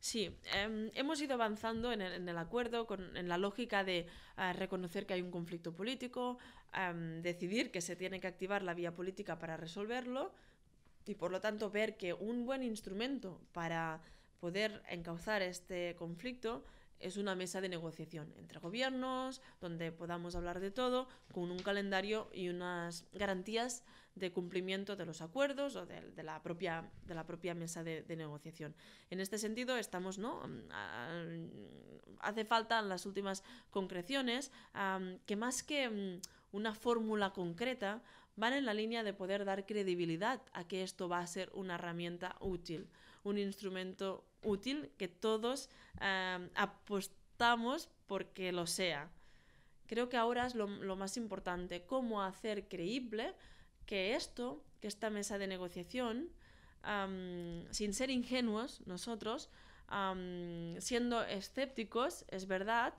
Sí, em, hemos ido avanzando en el, acuerdo, con, en la lógica de ah, reconocer que hay un conflicto político, decidir que se tiene que activar la vía política para resolverlo y por lo tanto ver que un buen instrumento para poder encauzar este conflicto es una mesa de negociación entre gobiernos, donde podamos hablar de todo, con un calendario y unas garantías de cumplimiento de los acuerdos o de, la, propia, de la propia mesa de, negociación. En este sentido, estamos, ¿no? Mm, hace falta las últimas concreciones, que más que... Mm, una fórmula concreta, van en la línea de poder dar credibilidad a que esto va a ser una herramienta útil, un instrumento útil que todos eh, apostamos porque lo sea. Creo que ahora es lo, más importante, cómo hacer creíble que esto, que esta mesa de negociación, sin ser ingenuos nosotros, siendo escépticos, es verdad,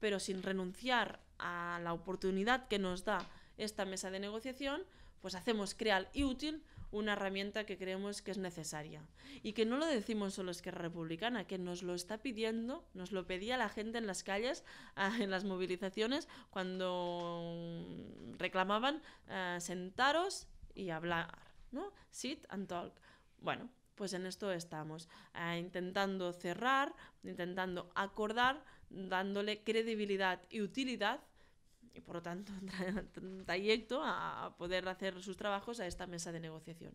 pero sin renunciar a la oportunidad que nos da esta mesa de negociación, pues hacemos crear y útil una herramienta que creemos que es necesaria. Y que no lo decimos solo que Republicana, que nos lo está pidiendo, nos lo pedía la gente en las calles, ah, en las movilizaciones, cuando mm, reclamaban ah, sentaros y hablar, ¿no? Sit and talk. Bueno, pues en esto estamos, ah, intentando cerrar, intentando acordar, dándole credibilidad y utilidad por lo tanto trayecto a poder hacer sus trabajos a esta mesa de negociación.